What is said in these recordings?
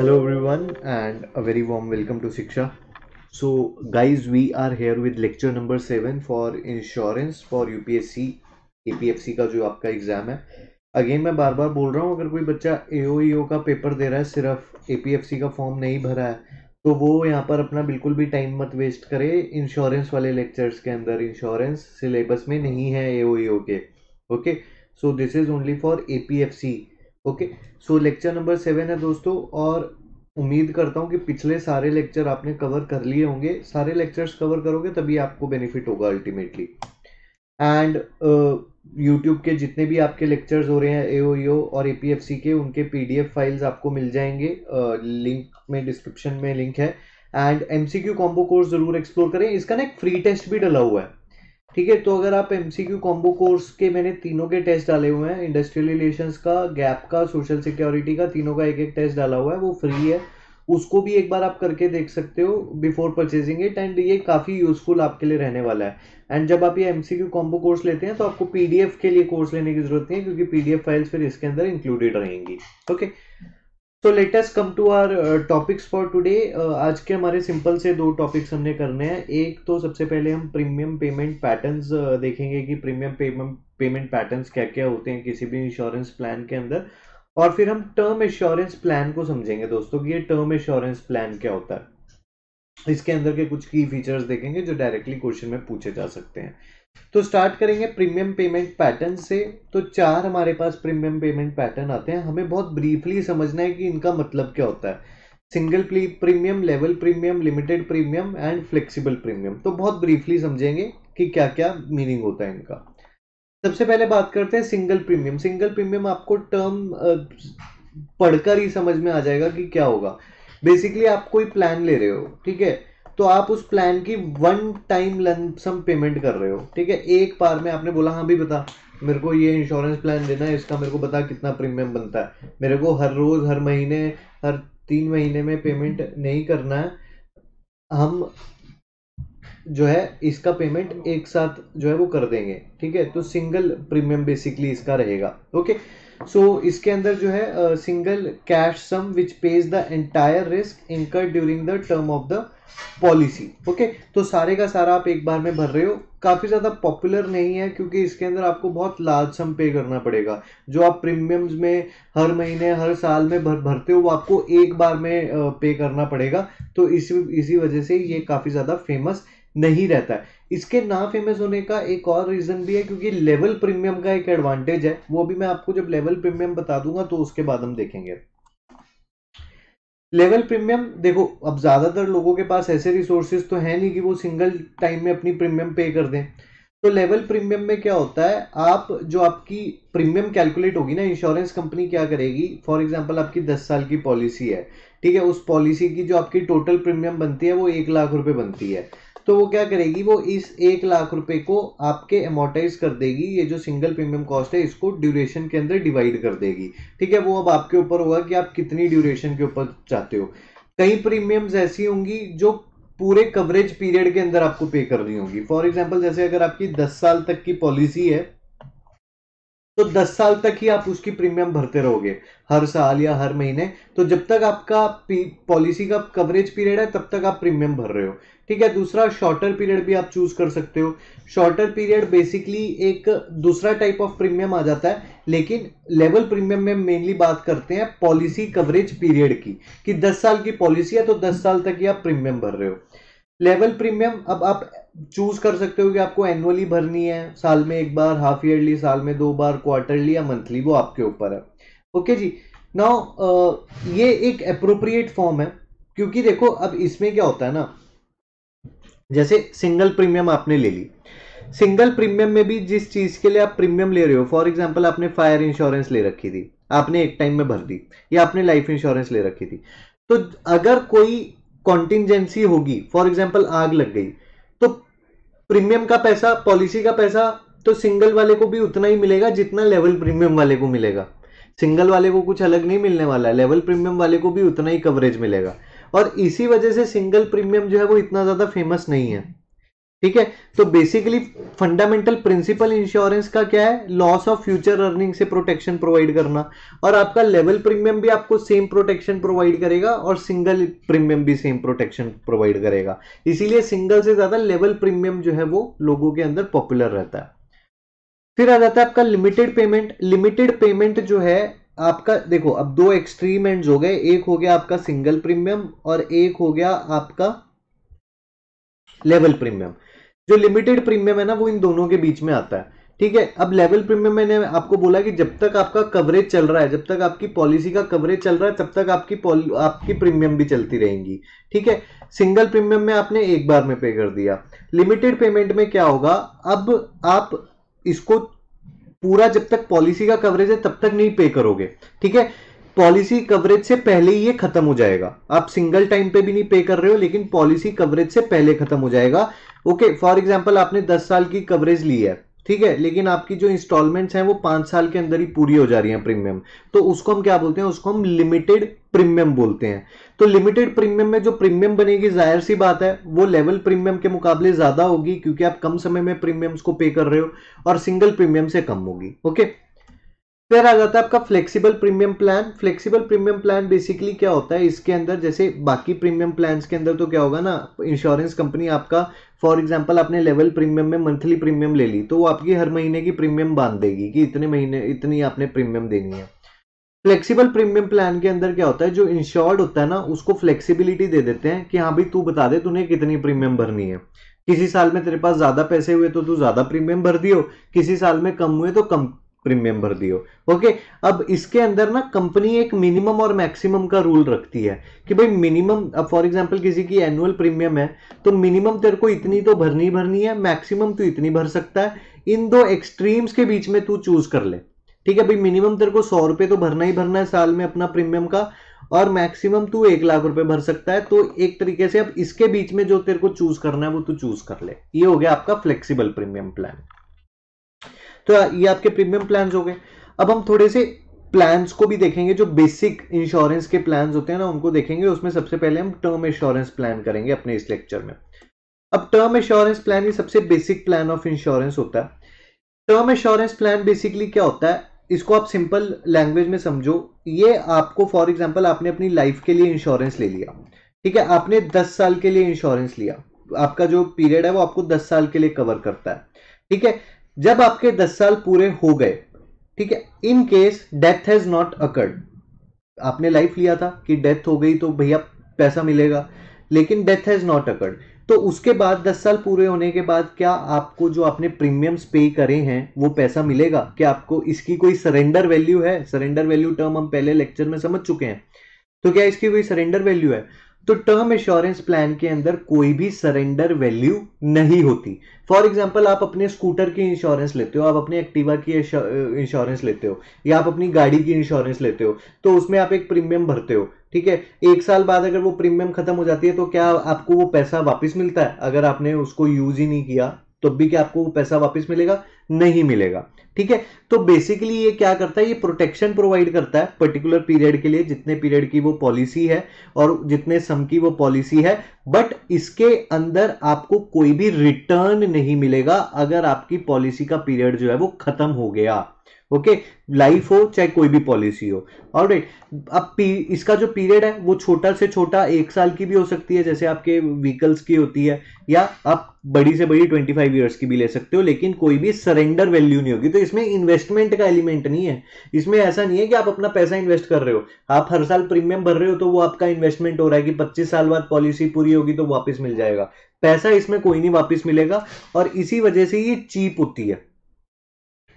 Welcome to Shiksha so guys we are here with lecture number seven for insurance for U P S C A P F C का जो आपका exam है again मैं बार बार बोल रहा हूँ अगर कोई बच्चा ए e का पेपर दे रहा है सिर्फ ए का फॉर्म नहीं भरा है तो वो यहाँ पर अपना बिल्कुल भी टाइम मत वेस्ट करे इंश्योरेंस वाले लेक्चर्स के अंदर इंश्योरेंस सिलेबस में नहीं है ए e के okay so this is only for A okay so lecture number seven है दोस्तों और उम्मीद करता हूँ कि पिछले सारे लेक्चर आपने कवर कर लिए होंगे सारे लेक्चर्स कवर करोगे तभी आपको बेनिफिट होगा अल्टीमेटली एंड यूट्यूब के जितने भी आपके लेक्चर्स हो रहे हैं एओईओ e और एपीएफसी के उनके पीडीएफ फाइल्स आपको मिल जाएंगे लिंक uh, में डिस्क्रिप्शन में लिंक है एंड एमसीक्यू कॉम्बो कोर्स जरूर एक्सप्लोर करें इसका ना एक फ्री टेस्ट भी डला हुआ है ठीक है तो अगर आप M C Q combo course के मैंने तीनों के टेस्ट डाले हुए हैं इंडस्ट्रियल रिलेशंस का गैप का सोशल सिक्योरिटी का तीनों का एक एक टेस्ट डाला हुआ है वो फ्री है उसको भी एक बार आप करके देख सकते हो बिफोर परचेजिंग इट एंड ये काफ़ी यूजफुल आपके लिए रहने वाला है एंड जब आप ये M C Q combo course लेते हैं तो आपको पी डी एफ के लिए कोर्स लेने की जरूरत नहीं है क्योंकि पी डी एफ फाइल्स फिर इसके अंदर इंक्लूडेड रहेंगी okay okay? So let's come to our topics for today आज के हमारे सिंपल से दो टॉपिक्स हमने करने हैं एक तो सबसे पहले हम प्रीमियम पेमेंट पैटर्न्स देखेंगे कि प्रीमियम पेमेंट पेमेंट पैटर्न्स क्या क्या होते हैं किसी भी इंश्योरेंस प्लान के अंदर और फिर हम टर्म इंश्योरेंस प्लान को समझेंगे दोस्तों कि ये टर्म इंश्योरेंस प्लान क्या होता है इसके अंदर के कुछ की फीचर्स देखेंगे जो डायरेक्टली क्वेश्चन में पूछे जा सकते हैं तो स्टार्ट करेंगे प्रीमियम पेमेंट पैटर्न से तो चार हमारे पास प्रीमियम पेमेंट पैटर्न आते हैं हमें बहुत ब्रीफली समझना है कि इनका मतलब क्या होता है single premium level premium limited premium and flexible premium तो बहुत ब्रीफली समझेंगे कि क्या क्या मीनिंग होता है इनका सबसे पहले बात करते हैं सिंगल प्रीमियम सिंगल प्रीमियम आपको टर्म पढ़कर ही समझ में आ जाएगा कि क्या होगा बेसिकली आप कोई प्लान ले रहे हो ठीक है तो आप उस प्लान की वन टाइम लमसम पेमेंट कर रहे हो ठीक है एक बार में आपने बोला हाँ भी बता मेरे को ये इंश्योरेंस प्लान देना है इसका मेरे को बता कितना प्रीमियम बनता है मेरे को हर रोज हर महीने हर तीन महीने में पेमेंट नहीं करना है हम जो है इसका पेमेंट एक साथ जो है वो कर देंगे ठीक है तो सिंगल प्रीमियम बेसिकली इसका रहेगा ओके सो so, इसके अंदर जो है single cash sum which pays the entire risk incur during the term of the policy okay तो सारे का सारा आप एक बार में भर रहे हो काफ़ी ज़्यादा पॉपुलर नहीं है क्योंकि इसके अंदर आपको बहुत लार्ज सम पे करना पड़ेगा जो आप प्रीमियम्स में हर महीने हर साल में भर भरते हो वो आपको एक बार में पे करना पड़ेगा तो इसी इसी वजह से ये काफ़ी ज़्यादा फेमस नहीं रहता है इसके ना फेमस होने का एक और रीज़न भी है क्योंकि लेवल प्रीमियम का एक एडवांटेज है वो भी मैं आपको जब लेवल प्रीमियम बता दूंगा तो उसके बाद हम देखेंगे लेवल प्रीमियम देखो अब ज़्यादातर लोगों के पास ऐसे रिसोर्सेज तो हैं नहीं कि वो सिंगल टाइम में अपनी प्रीमियम पे कर दें तो लेवल प्रीमियम में क्या होता है आप जो आपकी प्रीमियम कैलकुलेट होगी ना इंश्योरेंस कंपनी क्या करेगी फॉर एग्जांपल आपकी दस साल की पॉलिसी है ठीक है उस पॉलिसी की जो आपकी टोटल प्रीमियम बनती है वो एक लाख रुपए बनती है तो वो क्या करेगी वो इस एक लाख रुपए को आपके अमोटाइज कर देगी ये जो सिंगल प्रीमियम कॉस्ट है इसको ड्यूरेशन के अंदर डिवाइड कर देगी ठीक है वो अब आपके ऊपर होगा कि आप कितनी ड्यूरेशन के ऊपर चाहते हो कई प्रीमियम्स ऐसी होंगी जो पूरे कवरेज पीरियड के अंदर आपको पे करनी होगी फॉर एग्जाम्पल जैसे अगर आपकी दस साल तक की पॉलिसी है तो 10 साल तक ही आप उसकी प्रीमियम भरते रहोगे हर साल या हर महीने तो जब तक आपका पॉलिसी का कवरेज पीरियड है तब तक आप प्रीमियम भर रहे हो ठीक है दूसरा शॉर्टर पीरियड भी आप चूज कर सकते हो शॉर्टर पीरियड बेसिकली एक दूसरा टाइप ऑफ प्रीमियम आ जाता है लेकिन लेवल प्रीमियम में मेनली बात करते हैं पॉलिसी कवरेज पीरियड की कि 10 साल की पॉलिसी है तो 10 साल तक ही आप प्रीमियम भर रहे हो लेवल प्रीमियम अब आप चूज कर सकते हो कि आपको एनुअली भरनी है साल में एक बार हाफ ईयरली साल में दो बार क्वार्टरली या मंथली वो आपके ऊपर है ओके जी नाउ ये एक अप्रोप्रिएट फॉर्म है क्योंकि देखो अब इसमें क्या होता है ना जैसे सिंगल प्रीमियम आपने ले ली सिंगल प्रीमियम में भी जिस चीज के लिए आप प्रीमियम ले रहे हो फॉर एग्जाम्पल आपने फायर इंश्योरेंस ले रखी थी आपने एक टाइम में भर दी या आपने लाइफ इंश्योरेंस ले रखी थी तो अगर कोई कॉन्टिजेंसी होगी फॉर एग्जाम्पल आग लग गई तो प्रीमियम का पैसा पॉलिसी का पैसा तो सिंगल वाले को भी उतना ही मिलेगा जितना लेवल प्रीमियम वाले को मिलेगा सिंगल वाले को कुछ अलग नहीं मिलने वाला है लेवल प्रीमियम वाले को भी उतना ही कवरेज मिलेगा और इसी वजह से सिंगल प्रीमियम जो है वो इतना ज्यादा फेमस नहीं है ठीक है तो बेसिकली फंडामेंटल प्रिंसिपल इंश्योरेंस का क्या है लॉस ऑफ फ्यूचर अर्निंग से प्रोटेक्शन प्रोवाइड करना और आपका लेवल प्रीमियम भी आपको सेम प्रोटेक्शन प्रोवाइड करेगा और सिंगल प्रीमियम भी सेम प्रोटेक्शन प्रोवाइड करेगा इसीलिए सिंगल से ज्यादा लेवल प्रीमियम जो है वो लोगों के अंदर पॉपुलर रहता है फिर आ जाता है आपका लिमिटेड पेमेंट लिमिटेड पेमेंट जो है आपका देखो अब दो एक्सट्रीम एंड्स हो गए एक हो गया आपका सिंगल प्रीमियम और एक हो गया आपका लेवल प्रीमियम जो लिमिटेड प्रीमियम है ना वो इन दोनों के बीच में आता है ठीक है अब लेवल प्रीमियम मैंने आपको बोला कि जब तक आपका कवरेज चल रहा है जब तक आपकी पॉलिसी का कवरेज चल रहा है तब तक आपकी आपकी प्रीमियम भी चलती रहेंगी ठीक है सिंगल प्रीमियम में आपने एक बार में पे कर दिया लिमिटेड पेमेंट में क्या होगा अब आप इसको पूरा जब तक पॉलिसी का कवरेज है तब तक नहीं पे करोगे ठीक है पॉलिसी कवरेज से पहले ही ये खत्म हो जाएगा आप सिंगल टाइम पे भी नहीं पे कर रहे हो लेकिन पॉलिसी कवरेज से पहले खत्म हो जाएगा ओके फॉर एग्जाम्पल आपने दस साल की कवरेज ली है ठीक है लेकिन आपकी जो इंस्टॉलमेंट्स हैं वो पांच साल के अंदर ही पूरी हो जा रही हैं प्रीमियम तो उसको हम क्या बोलते हैं उसको हम लिमिटेड प्रीमियम बोलते हैं तो लिमिटेड प्रीमियम में जो प्रीमियम बनेगी जाहिर सी बात है वो लेवल प्रीमियम के मुकाबले ज्यादा होगी क्योंकि आप कम समय में प्रीमियम्स को पे कर रहे हो और सिंगल प्रीमियम से कम होगी ओके फिर आ जाता है आपका flexible premium plan flexible premium plan basically क्या होता है इसके अंदर जैसे बाकी प्रीमियम प्लान्स के अंदर तो क्या होगा ना इंश्योरेंस कंपनी आपका फॉर एग्जांपल आपने लेवल प्रीमियम में मंथली प्रीमियम ले ली तो वो आपकी हर महीने की प्रीमियम बांध देगी कि इतने महीने इतनी आपने प्रीमियम देनी है फ्लेक्सिबल प्रीमियम प्लान के अंदर क्या होता है जो इंश्योर्ड होता है ना उसको फ्लेक्सिबिलिटी दे देते हैं कि हाँ भाई तू बता दे तूने कितनी प्रीमियम भरनी है किसी साल में तेरे पास ज्यादा पैसे हुए तो तू ज्यादा प्रीमियम भर दियो किसी साल में कम हुए तो कम प्रीमियम भर दियो ओके अब इसके अंदर ना कंपनी एक मिनिमम और मैक्सिमम का रूल रखती है कि भाई मिनिमम अब फॉर एग्जांपल किसी की एनुअल प्रीमियम है तो मिनिमम तेरे को इतनी तो भरनी भरनी है मैक्सिमम तू इतनी भर सकता है इन दो एक्सट्रीम्स के बीच में तू चूज कर ले ठीक है भाई मिनिमम तेरे को सौ रुपए तो भरना ही भरना है साल में अपना प्रीमियम का और मैक्सिमम तू एक लाख रुपए भर सकता है तो एक तरीके से अब इसके बीच में जो तेरे को चूज करना है वो तू चूज कर ले ये हो गया आपका फ्लेक्सिबल प्रीमियम प्लान तो ये आपके प्रीमियम प्लान हो गए अब हम थोड़े से प्लान्स को भी देखेंगे जो बेसिक इंश्योरेंस के प्लान होते हैं ना उनको देखेंगे उसमें सबसे पहले हम टर्म इंश्योरेंस प्लान करेंगे अपने इस लेक्चर में अब टर्म इंश्योरेंस प्लान ही सबसे बेसिक प्लान ऑफ इंश्योरेंस होता है टर्म इंश्योरेंस प्लान बेसिकली क्या होता है इसको आप सिंपल लैंग्वेज में समझो ये आपको फॉर एग्जाम्पल आपने अपनी लाइफ के लिए इंश्योरेंस ले लिया ठीक है आपने दस साल के लिए इंश्योरेंस लिया आपका जो पीरियड है वो आपको दस साल के लिए कवर करता है ठीक है जब आपके दस साल पूरे हो गए ठीक है in case death has not occurred आपने लाइफ लिया था कि डेथ हो गई तो भैया पैसा मिलेगा लेकिन डेथ हैज नॉट अकर्ड तो उसके बाद दस साल पूरे होने के बाद क्या आपको जो आपने प्रीमियम्स पे करे हैं वो पैसा मिलेगा क्या आपको इसकी कोई सरेंडर वैल्यू है सरेंडर वैल्यू टर्म हम पहले लेक्चर में समझ चुके हैं तो क्या इसकी कोई सरेंडर वैल्यू है तो टर्म इंश्योरेंस प्लान के अंदर कोई भी सरेंडर वैल्यू नहीं होती फॉर एग्जाम्पल आप अपने स्कूटर की इंश्योरेंस लेते हो आप अपने एक्टिवा की इंश्योरेंस लेते हो या आप अपनी गाड़ी की इंश्योरेंस लेते हो तो उसमें आप एक प्रीमियम भरते हो ठीक है एक साल बाद अगर वो प्रीमियम खत्म हो जाती है तो क्या आपको वो पैसा वापस मिलता है अगर आपने उसको यूज ही नहीं किया तो भी क्या आपको पैसा वापस मिलेगा नहीं मिलेगा ठीक है तो बेसिकली ये क्या करता है ये प्रोटेक्शन प्रोवाइड करता है पर्टिकुलर पीरियड के लिए जितने पीरियड की वो पॉलिसी है और जितने सम की वो पॉलिसी है बट इसके अंदर आपको कोई भी रिटर्न नहीं मिलेगा अगर आपकी पॉलिसी का पीरियड जो है वो खत्म हो गया ओके लाइफ हो चाहे कोई भी पॉलिसी हो और राइट अब इसका जो पीरियड है वो छोटा से छोटा एक साल की भी हो सकती है जैसे आपके व्हीकल्स की होती है या आप बड़ी से बड़ी ट्वेंटी फाइव ईयर्स की भी ले सकते हो लेकिन कोई भी सरेंडर वैल्यू नहीं होगी तो इसमें इन्वेस्टमेंट का एलिमेंट नहीं है इसमें ऐसा नहीं है कि आप अपना पैसा इन्वेस्ट कर रहे हो आप हर साल प्रीमियम भर रहे हो तो वो आपका इन्वेस्टमेंट हो रहा है कि पच्चीस साल बाद पॉलिसी पूरी होगी तो वापस मिल जाएगा पैसा इसमें कोई नहीं वापस मिलेगा और इसी वजह से ये चीप होती है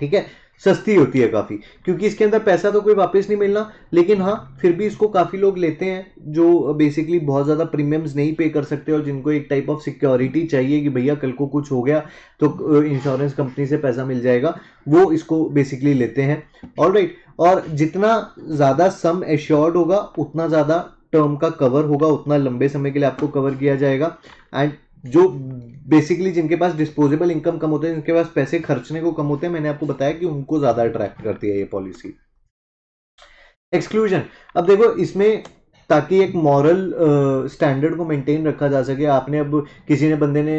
ठीक है सस्ती होती है काफ़ी क्योंकि इसके अंदर पैसा तो कोई वापस नहीं मिलना लेकिन हाँ फिर भी इसको काफ़ी लोग लेते हैं जो बेसिकली बहुत ज़्यादा प्रीमियम्स नहीं पे कर सकते और जिनको एक टाइप ऑफ सिक्योरिटी चाहिए कि भैया कल को कुछ हो गया तो इंश्योरेंस कंपनी से पैसा मिल जाएगा वो इसको बेसिकली लेते हैं ऑल right, और जितना ज़्यादा सम एश्योर्ड होगा उतना ज़्यादा टर्म का कवर होगा उतना लंबे समय के लिए आपको कवर किया जाएगा एंड जो बेसिकली जिनके पास डिस्पोजेबल इनकम कम होते हैं जिनके पास पैसे खर्चने को कम होते हैं मैंने आपको बताया कि उनको ज़्यादा अट्रैक्ट करती है ये पॉलिसी एक्सक्लूजन अब देखो इसमें ताकि एक मॉरल स्टैंडर्ड uh, को मेंटेन रखा जा सके आपने अब किसी ने बंदे ने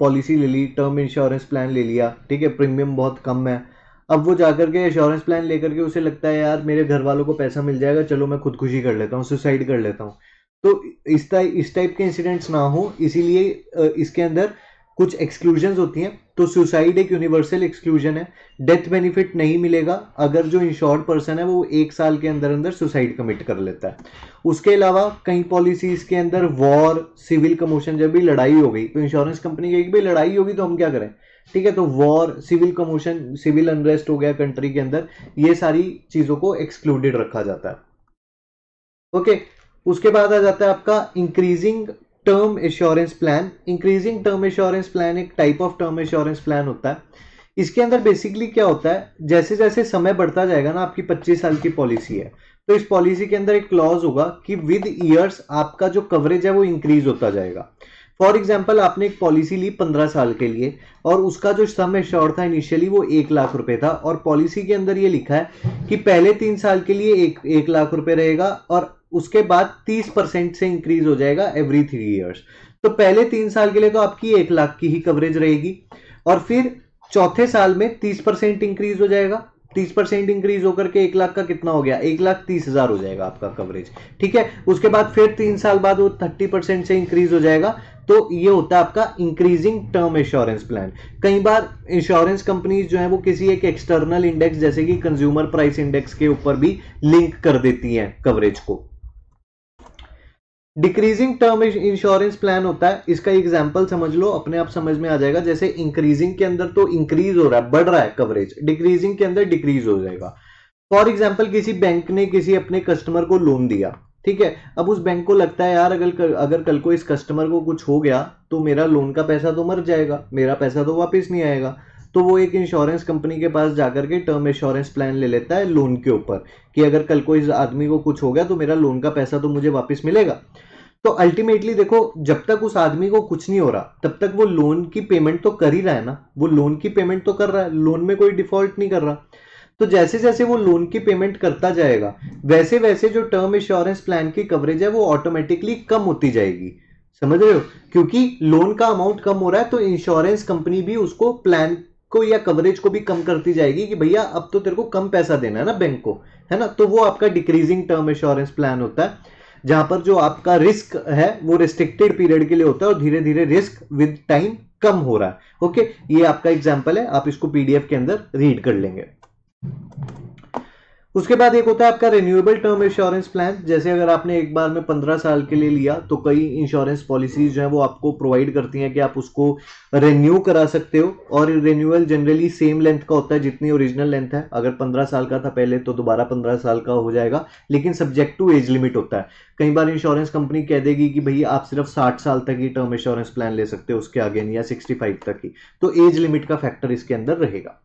पॉलिसी uh, ले ली टर्म इंश्योरेंस प्लान ले लिया ठीक है प्रीमियम बहुत कम है अब वो जाकर के इंश्योरेंस प्लान लेकर के उसे लगता है यार मेरे घर वालों को पैसा मिल जाएगा चलो मैं खुदकुशी कर लेता हूँ सुसाइड कर लेता हूँ तो इस टाइप इस टाइप के इंसिडेंट्स ना हो इसीलिए इसके अंदर कुछ एक्सक्लूजन होती हैं तो सुसाइड एक यूनिवर्सल एक्सक्लूजन है डेथ बेनिफिट नहीं मिलेगा अगर जो इंश्योर्ड पर्सन है वो एक साल के अंदर अंदर सुसाइड कमिट कर लेता है उसके अलावा कई पॉलिसीज के अंदर वॉर सिविल कमोशन जब भी लड़ाई हो गई तो इंश्योरेंस कंपनी कहेगी भाई लड़ाई होगी तो हम क्या करें ठीक है तो war civil commotion civil unrest हो गया कंट्री के अंदर ये सारी चीज़ों को एक्सक्लूडेड रखा जाता है ओके okay, उसके बाद आ जाता है आपका increasing term insurance plan increasing term insurance plan एक type of term insurance plan होता है इसके अंदर बेसिकली क्या होता है जैसे जैसे समय बढ़ता जाएगा ना आपकी 25 साल की पॉलिसी है तो इस पॉलिसी के अंदर एक क्लॉज होगा कि विद ईयर्स आपका जो कवरेज है वो इंक्रीज होता जाएगा फॉर एग्जाम्पल आपने एक पॉलिसी ली पंद्रह साल के लिए और उसका जो सम एश्योर था इनिशियली वो एक लाख रुपए था और पॉलिसी के अंदर ये लिखा है कि पहले तीन साल के लिए एक एक लाख रुपए रहेगा और उसके बाद तीस परसेंट से इंक्रीज हो जाएगा एवरी थ्री ईयर्स तो पहले तीन साल के लिए तो आपकी एक लाख की ही कवरेज रहेगी और फिर चौथे साल में तीस परसेंट इंक्रीज हो जाएगा तीस परसेंट इंक्रीज होकर के एक लाख का कितना हो गया एक लाख तीस हजार हो जाएगा आपका कवरेज ठीक है उसके बाद फिर तीन साल बाद वो थर्टी परसेंट से इंक्रीज हो जाएगा तो ये होता है आपका इंक्रीजिंग टर्म इंश्योरेंस प्लान कई बार इंश्योरेंस कंपनीज जो है वो किसी एक एक्सटर्नल इंडेक्स जैसे कि कंज्यूमर प्राइस इंडेक्स के ऊपर भी लिंक कर देती हैं कवरेज को डिक्रीजिंग टर्म इंश्योरेंस प्लान होता है इसका एग्जाम्पल समझ लो अपने आप समझ में आ जाएगा जैसे इंक्रीजिंग के अंदर तो इंक्रीज हो रहा है बढ़ रहा है कवरेज डिक्रीजिंग के अंदर डिक्रीज हो जाएगा फॉर एग्जाम्पल किसी बैंक ने किसी अपने कस्टमर को लोन दिया ठीक है अब उस बैंक को लगता है यार अगर अगर कल को इस कस्टमर को कुछ हो गया तो मेरा लोन का पैसा तो मर जाएगा मेरा पैसा तो वापस नहीं आएगा तो वो एक इंश्योरेंस कंपनी के पास जाकर के टर्म इंश्योरेंस प्लान ले लेता है लोन के ऊपर कि अगर कल को इस आदमी को कुछ हो गया तो मेरा लोन का पैसा तो मुझे वापस मिलेगा तो अल्टीमेटली देखो जब तक उस आदमी को कुछ नहीं हो रहा तब तक वो लोन की पेमेंट तो कर ही रहा है ना वो लोन की पेमेंट तो कर रहा है लोन में कोई डिफॉल्ट नहीं कर रहा तो जैसे जैसे वो लोन की पेमेंट करता जाएगा वैसे वैसे जो टर्म इंश्योरेंस प्लान की कवरेज है वो ऑटोमेटिकली कम होती जाएगी समझ रहे हो क्योंकि लोन का अमाउंट कम हो रहा है तो इंश्योरेंस कंपनी भी उसको प्लान को या कवरेज को भी कम करती जाएगी कि भैया अब तो तेरे को कम पैसा देना है ना बैंक को है ना तो वो आपका डिक्रीजिंग टर्म इंश्योरेंस प्लान होता है जहां पर जो आपका रिस्क है वो रिस्ट्रिक्टेड पीरियड के लिए होता है और धीरे धीरे रिस्क विद टाइम कम हो रहा है ओके ये आपका एग्जाम्पल है आप इसको पीडीएफ के अंदर रीड कर लेंगे उसके बाद एक होता है आपका रिन्यूएबल टर्म इंश्योरेंस प्लान जैसे अगर आपने एक बार में पंद्रह साल के लिए लिया तो कई इंश्योरेंस पॉलिसीज जो है वो आपको प्रोवाइड करती हैं कि आप उसको रिन्यू करा सकते हो और रिन्यूअल जनरली सेम लेंथ का होता है जितनी ओरिजिनल लेंथ है अगर पंद्रह साल का था पहले तो दोबारा पंद्रह साल का हो जाएगा लेकिन सब्जेक्ट टू एज लिमिट होता है कई बार इंश्योरेंस कंपनी कह देगी कि भाई आप सिर्फ साठ साल तक ही टर्म इंश्योरेंस प्लान ले सकते हो उसके आगे नहीं या सिक्सटी फाइव तक ही तो एज लिमिट का फैक्टर इसके अंदर रहेगा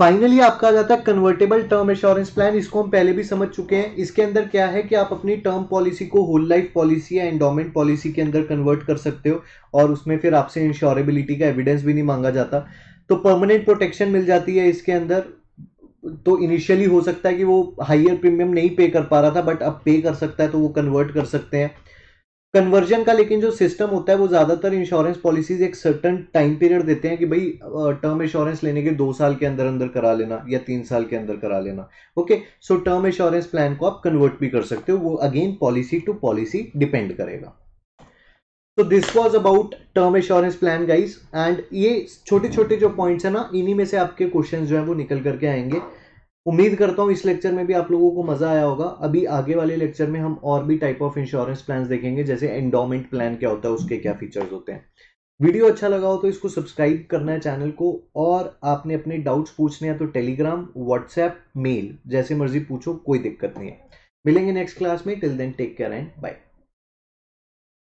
फाइनली आपका आ जाता है कन्वर्टेबल टर्म इंश्योरेंस प्लान इसको हम पहले भी समझ चुके हैं इसके अंदर क्या है कि आप अपनी टर्म पॉलिसी को होल लाइफ पॉलिसी या एंडोमेंट पॉलिसी के अंदर कन्वर्ट कर सकते हो और उसमें फिर आपसे इंश्योरेबिलिटी का एविडेंस भी नहीं मांगा जाता तो परमानेंट प्रोटेक्शन मिल जाती है इसके अंदर तो इनिशियली हो सकता है कि वो हाइयर प्रीमियम नहीं पे कर पा रहा था बट अब पे कर सकता है तो वो कन्वर्ट कर सकते हैं कन्वर्जन का लेकिन जो सिस्टम होता है वो ज़्यादातर इंश्योरेंस पॉलिसीज एक सर्टन टाइम पीरियड देते हैं कि भाई टर्म इंश्योरेंस लेने के दो साल के अंदर अंदर करा लेना या तीन साल के अंदर करा लेना okay so term insurance plan को आप कन्वर्ट भी कर सकते हो वो again policy to policy depend करेगा तो this was about term insurance plan guys and ये छोटे छोटे जो पॉइंट्स है ना इन्हीं में से आपके क्वेश्चन जो है वो निकल करके आएंगे उम्मीद करता हूँ इस लेक्चर में भी आप लोगों को मज़ा आया होगा अभी आगे वाले लेक्चर में हम और भी टाइप ऑफ इंश्योरेंस प्लान देखेंगे जैसे एंडोमेंट प्लान क्या होता है उसके क्या फीचर्स होते हैं वीडियो अच्छा लगा हो तो इसको सब्सक्राइब करना है चैनल को और आपने अपने डाउट्स पूछने हैं तो टेलीग्राम व्हाट्सएप मेल जैसे मर्जी पूछो कोई दिक्कत नहीं है मिलेंगे नेक्स्ट क्लास में till then take care and bye